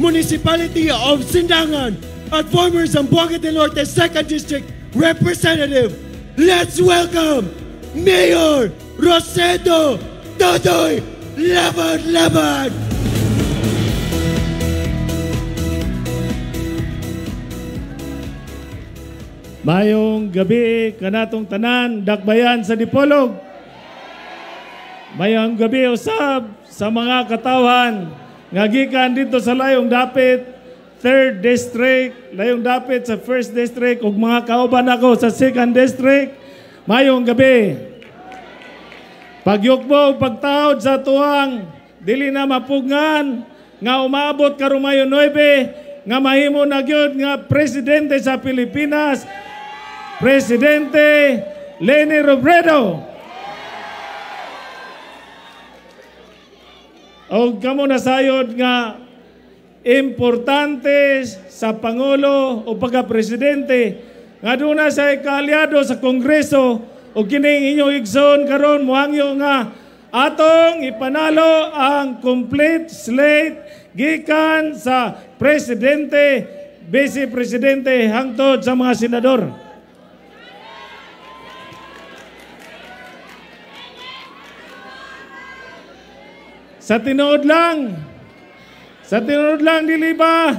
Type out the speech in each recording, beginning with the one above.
Municipality of Sindangan at former Zamboanga del Norte 2nd District Representative. Let's welcome Mayor Rosedo Todoy Laban-Laban! Mayong gabi kanatong tanan, dakbayan sa Dipolog. Mayang gabi usab sa mga katawan nga gikan dito sa layong dapit 3rd district layong dapit sa 1st district ug mga kauban ako sa 2nd district mayong gabi pagyukbo pagtaod sa tuwang dili na mapugngan nga umabot karumayo 9 nga mahimo na gyud nga presidente sa Pilipinas presidente Leni Robredo O kamo nasayod nga importante sa Pangulo o pagka-presidente nga doon sa kaalyado sa Kongreso o kining inyong igsoon karon muhangyo nga atong ipanalo ang complete slate gikan sa presidente, vice presidente hangtod sa mga senador. Sa tinood lang. Sa tinood lang, dili ba?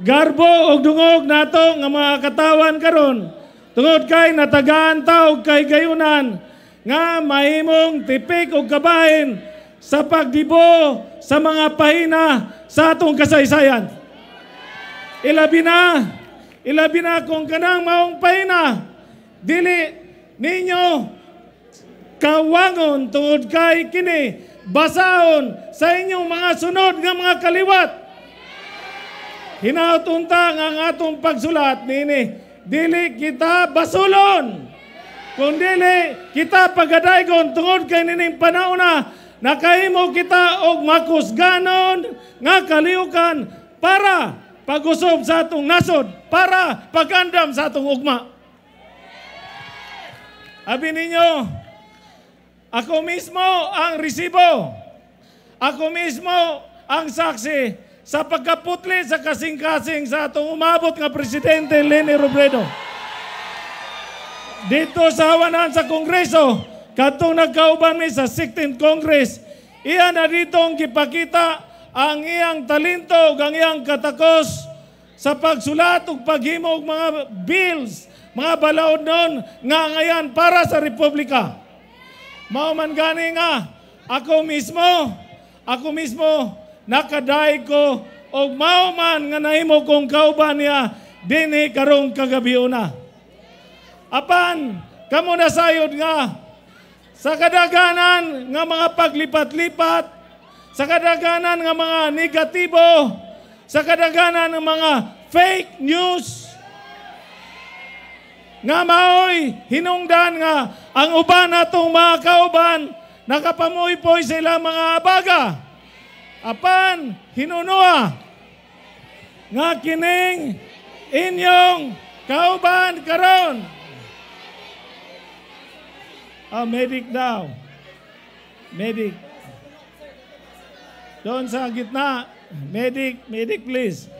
Garbo o dungog nato nga mga katawan karon. Tungod kay natagaan ta og kahigayunan nga mahimong tipik og kabahin sa pagdibo sa mga pahina sa atong kasaysayan. Ilabi na, ilabi na kung kanang maong pahina, dili ninyo kawangon tungod kay kini basahon sa inyong mga sunod nga mga kaliwat. Hinautunta nga ang atong pagsulat nini, dili kita basulon. Kung dili kita pagadaygon tungod kay nining panahona nakahimo kita og makusganon nga kaliukan para pagusob sa atong nasod, para pagandam sa atong ugma. Abi ninyo, ako mismo ang resibo. Ako mismo ang saksi sa pagkaputli sa kasing-kasing sa atong umabot nga Presidente Leni Robredo. Dito sa hawanan sa Kongreso, katong nagkauban mi sa 16th Congress, iya na dito ang gipakita ang iyang talento ug ang iyang katakos sa pagsulat ug paghimog mga bills, mga balaod noon nga ngayon para sa Republika. Mao man gani nga ako mismo, ako mismo nakadaig ko og mao man nga nahimo kong kauban niya dinhi karong kagabi una. Apan kamo na sayod nga sa kadaganan nga mga paglipat-lipat, sa kadaganan nga mga negatibo, sa kadaganan ng mga fake news, nga maoy hinungdan nga ang uban atong mga kauban, nakapamuy-poy sila mga abaga. Apan, hinunua, nga kining inyong kauban karon. Ah, oh, medic daw. Medic. Doon sa gitna. Medic, medic please.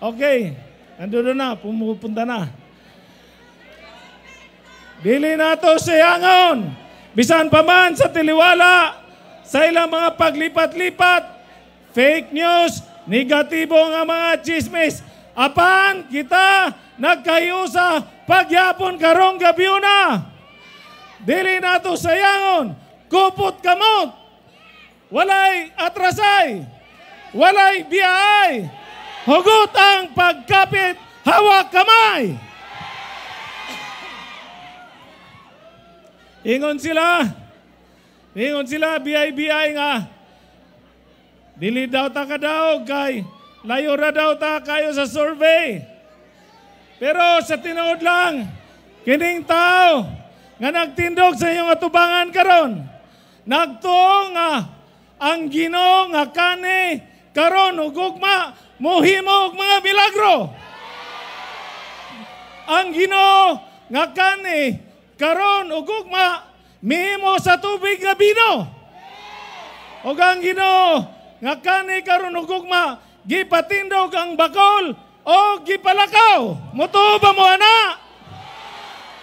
Okay. Nandun na, pumupunta na. Dili nato siyangon. Bisan pa man sa tiliwala, sa ilang mga paglipat-lipat, fake news, negatibo nga mga chismis. Apan kita nagkayo pagyapon karong gabi na. Dili nato sayangon. Kupot kamot. Walay atrasay. Walay biyaay. Hugot ang pagkapit. Hawak kamay. Ingon sila. Ingon sila, biyay-biyay nga. Dili daw ta ka daw kay layo ra daw ta kayo sa survey. Pero sa tinuod lang, kining tao nga nagtindog sa inyong atubangan karon, nagtuo nga ang Ginoo nga kani karon ug ugma mohimo og mga milagro. Ang Ginoo nga kani karon og ugma mihimo sa tubig nga bino. Og ang Ginoo nga kani karon og ugma gipatindog ang bakol o gipalakaw. Muto ba mo ana?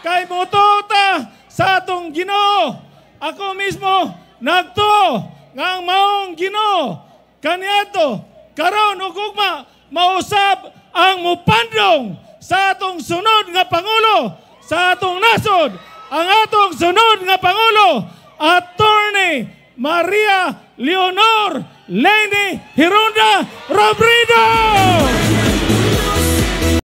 Kay muto ta sa atong Ginoo. Ako mismo nagtuo nga ang maong Ginoo kaniadto karon og ugma mausab ang mupandong sa atong sunod nga pangulo sa atong nasod ang atong sunod nga Pangulo, Attorney Maria Leonor Leni Hironda Robredo!